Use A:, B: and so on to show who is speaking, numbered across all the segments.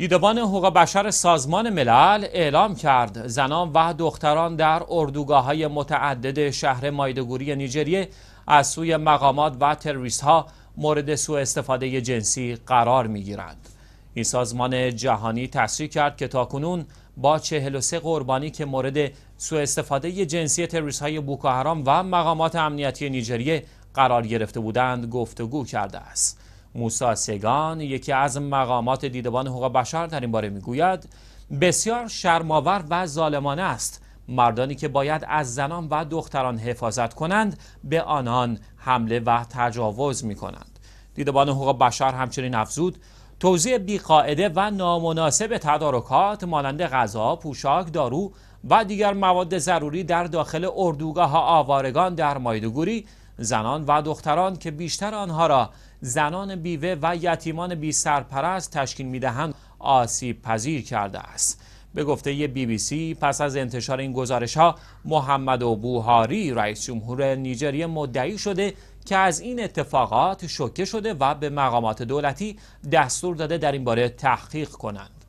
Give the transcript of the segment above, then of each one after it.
A: دیدبان حقوق بشر سازمان ملل اعلام کرد زنان و دختران در اردوگاه های متعدد شهر مایدگوری نیجریه از سوی مقامات و تروریست ها مورد سوء استفاده جنسی قرار می گیرند. این سازمان جهانی تصریح کرد که تاکنون با 43 قربانی که مورد سوء استفاده جنسی تروریست های بوکوهرام و مقامات امنیتی نیجریه قرار گرفته بودند گفتگو کرده است. موسا سگان یکی از مقامات دیدبان حقوق بشر در این باره میگوید بسیار شرماور و ظالمانه است مردانی که باید از زنان و دختران حفاظت کنند به آنان حمله و تجاوز می کنند دیدبان حقوق بشر همچنین افزود توضیح بیقاعده و نامناسب تدارکات مانند غذا، پوشاک، دارو و دیگر مواد ضروری در داخل اردوگاه آوارگان در مایدوگوری زنان و دختران که بیشتر آنها را زنان بیوه و یتیمان بی سرپرست تشکیل میدهند آسیب پذیر کرده است به گفته بی بی سی پس از انتشار این گزارش ها محمد و بوهاری رئیس جمهور نیجریه مدعی شده که از این اتفاقات شوکه شده و به مقامات دولتی دستور داده در این باره تحقیق کنند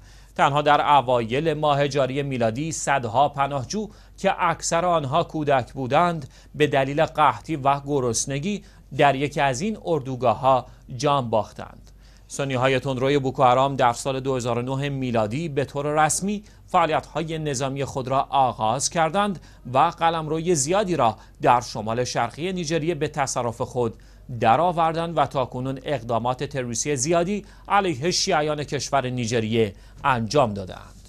A: تنها در اوایل ماه جاری میلادی صدها پناهجو که اکثر آنها کودک بودند به دلیل قحطی و گرسنگی در یکی از این اردوگاه ها جان باختند سنی های تندروی بوکوهرام در سال 2009 میلادی به طور رسمی فعالیت های نظامی خود را آغاز کردند و قلمروی زیادی را در شمال شرقی نیجریه به تصرف خود درآوردند و تاکنون اقدامات تروریستی زیادی علیه شیعیان کشور نیجریه انجام دادند.